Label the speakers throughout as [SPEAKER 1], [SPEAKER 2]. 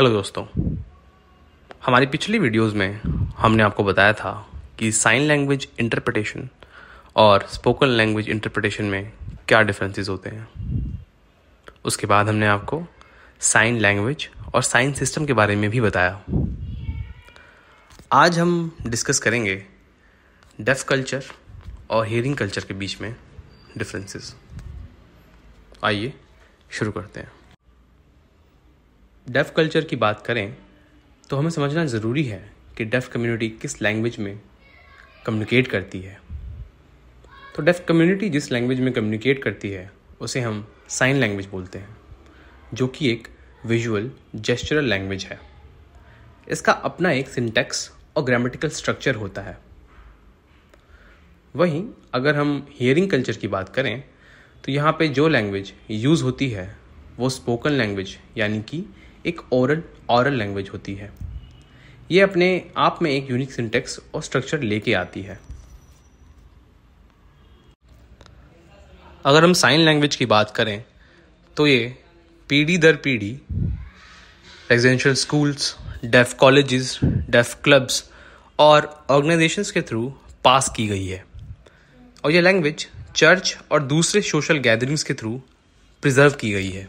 [SPEAKER 1] hello दोस्तों हमारी पिछली वीडियोस में हमने आपको बताया था कि साइन लैंग्वेज इंटरप्रिटेशन और स्पोकन लैंग्वेज इंटरप्रिटेशन में क्या डिफरेंसेस होते हैं उसके बाद हमने आपको साइन लैंग्वेज और साइन सिस्टम के बारे में भी बताया आज हम डिस्कस करेंगे डेफ कल्चर और हियरिंग कल्चर के बीच में डिफरेंसेस आइए शुरू करते हैं डेफ कल्चर की बात करें तो हमें समझना ज़रूरी है कि डेफ कम्युनिटी किस लैंग्वेज में कम्युनिकेट करती है तो डेफ कम्युनिटी जिस लैंग्वेज में कम्युनिकेट करती है उसे हम साइन लैंग्वेज बोलते हैं जो कि एक विजुअल जेस्चरल लैंग्वेज है इसका अपना एक सिंटेक्स और ग्रामेटिकल स्ट्रक्चर होता है वहीं अगर हम हियरिंग कल्चर की बात करें तो यहाँ पे जो लैंग्वेज यूज़ होती है वो स्पोकन लैंग्वेज यानी कि एक औरल औरल लैंग्वेज होती है ये अपने आप में एक यूनिक सिंटेक्स और स्ट्रक्चर लेके आती है अगर हम साइन लैंग्वेज की बात करें तो ये पीढ़ी दर पीढ़ी residential schools deaf colleges deaf clubs और ऑर्गेनाइजेशंस के थ्रू पास की गई है और यह लैंग्वेज चर्च और दूसरे सोशल गैदरिंग्स के थ्रू प्रिजर्व की गई है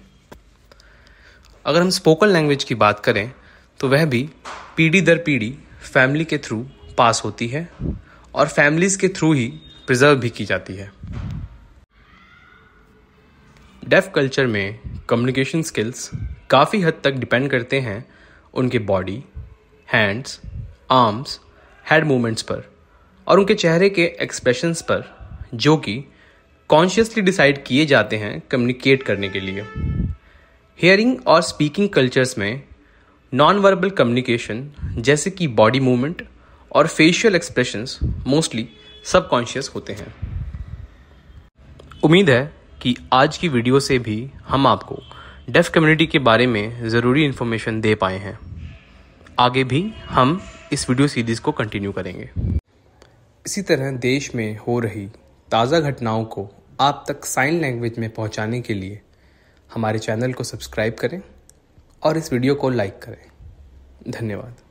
[SPEAKER 1] अगर हम स्पोकन लैंग्वेज की बात करें तो वह भी पीढ़ी दर पीढ़ी फैमिली के थ्रू पास होती है और फैमिलीज़ के थ्रू ही प्रिजर्व भी की जाती है डेफ कल्चर में कम्युनिकेशन स्किल्स काफ़ी हद तक डिपेंड करते हैं उनके body hands arms head movements पर और उनके चेहरे के एक्सप्रेशंस पर जो कि कॉन्शियसली डिसाइड किए जाते हैं कम्युनिकेट करने के लिए हेयरिंग और स्पीकिंग कल्चर्स में नॉन वर्बल कम्युनिकेशन जैसे कि बॉडी मूवमेंट और फेशियल एक्सप्रेशंस मोस्टली सबकॉन्शियस होते हैं उम्मीद है कि आज की वीडियो से भी हम आपको डेफ कम्युनिटी के बारे में ज़रूरी इन्फॉर्मेशन दे पाए हैं आगे भी हम इस वीडियो सीरीज़ को कंटिन्यू करेंगे इसी तरह देश में हो रही ताज़ा घटनाओं को आप तक साइन लैंग्वेज में पहुंचाने के लिए हमारे चैनल को सब्सक्राइब करें और इस वीडियो को लाइक करें धन्यवाद